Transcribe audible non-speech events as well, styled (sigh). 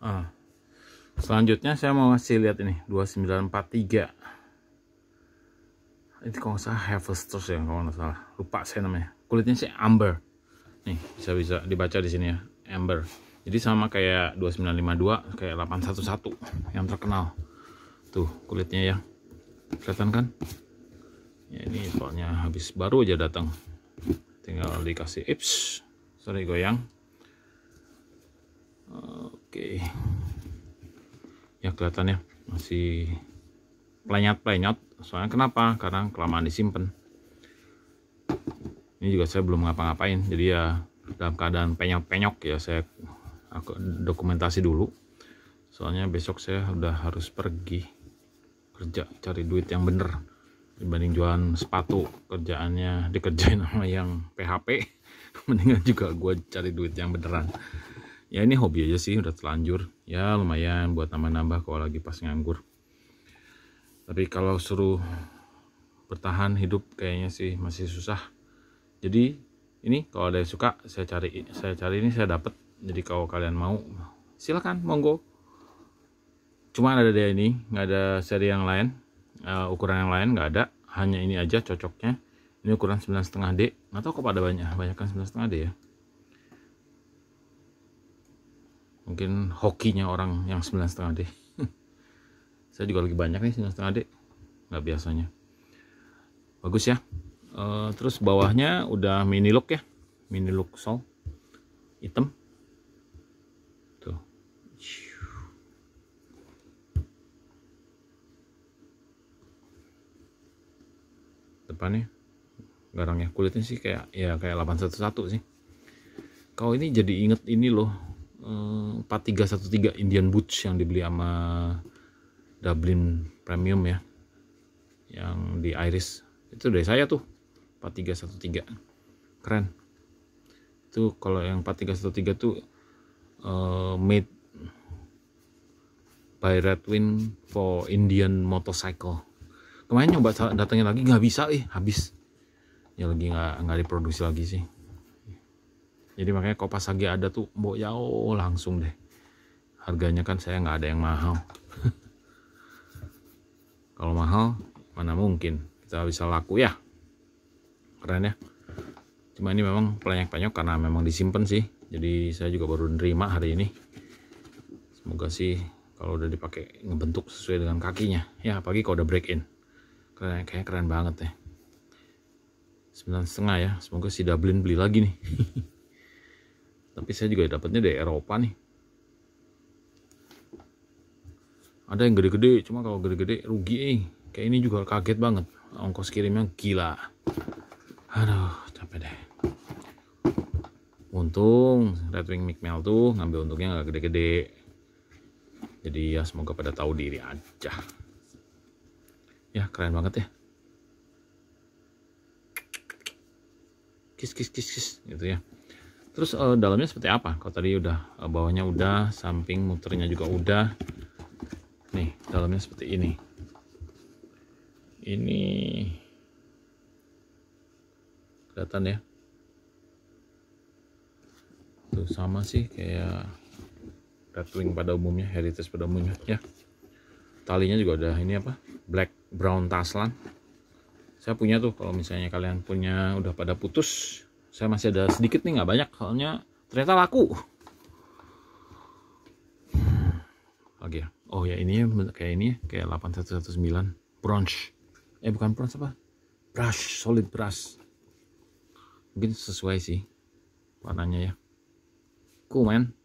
ah. selanjutnya saya mau ngasih lihat ini 2943 Ini kalau nggak salah harvesters ya kalau nggak salah lupa saya namanya kulitnya sih amber nih bisa bisa dibaca di sini ya amber jadi sama kayak 2952 kayak 811 yang terkenal tuh kulitnya ya kelihatan kan ya ini soalnya habis baru aja datang tinggal dikasih ips sorry goyang oke ya kelihatannya masih plenyat-plenyot soalnya kenapa karena kelamaan disimpan ini juga saya belum ngapa-ngapain jadi ya dalam keadaan penyok-penyok ya saya aku dokumentasi dulu soalnya besok saya udah harus pergi kerja cari duit yang bener dibanding jualan sepatu kerjaannya dikerjain sama yang PHP (laughs) mendingan juga gue cari duit yang beneran ya ini hobi aja sih udah terlanjur ya lumayan buat nambah-nambah kalau lagi pas nganggur tapi kalau suruh bertahan hidup kayaknya sih masih susah jadi ini kalau ada yang suka saya cari saya cari ini saya dapat jadi kalau kalian mau silakan monggo cuma ada dia ini nggak ada seri yang lain uh, ukuran yang lain nggak ada hanya ini aja cocoknya ini ukuran 9,5D atau kepada banyak banyak kan 9,5D ya mungkin hokinya orang yang setengah d (laughs) saya juga lagi banyak nih setengah d nggak biasanya bagus ya e, terus bawahnya udah mini look ya mini look sol hitam tuh depannya garangnya kulitnya sih kayak ya kayak 811 sih kalau ini jadi inget ini loh 4313 Indian Boots yang dibeli sama Dublin Premium ya yang di Iris itu dari saya tuh 4313 keren itu kalau yang 4313 tuh uh, made by Redwin for Indian motorcycle kemarin nyoba datangnya lagi nggak bisa eh habis ya lagi nggak nggak diproduksi lagi sih jadi makanya kok pas lagi ada tuh mbok jauh langsung deh harganya kan saya nggak ada yang mahal (laughs) kalau mahal mana mungkin kita bisa laku ya keren ya cuma ini memang pelanyak penyok karena memang disimpan sih jadi saya juga baru nerima hari ini semoga sih kalau udah dipakai ngebentuk sesuai dengan kakinya ya Apalagi kalau udah break in keren kayaknya keren banget ya sembilan setengah ya semoga si Dublin beli lagi nih (laughs) tapi saya juga dapatnya dari Eropa nih ada yang gede-gede cuma kalau gede-gede rugi eh kayak ini juga kaget banget ongkos kirimnya gila aduh capek deh untung Red Wing Mikmel tuh ngambil untungnya nggak gede-gede jadi ya semoga pada tahu diri aja ya keren banget ya kis kis kis kis gitu ya terus uh, dalamnya seperti apa kalau tadi udah uh, bawahnya udah samping muternya juga udah nih dalamnya seperti ini ini kelihatan ya tuh sama sih kayak Redwing pada umumnya heritage pada umumnya ya talinya juga udah ini apa black brown taslan saya punya tuh kalau misalnya kalian punya udah pada putus saya masih ada sedikit nih nggak banyak soalnya ternyata laku lagi ya oh ya ini ya, kayak ini ya, kayak 8119 brunch eh bukan brunch apa brush solid brush mungkin sesuai sih warnanya ya cool man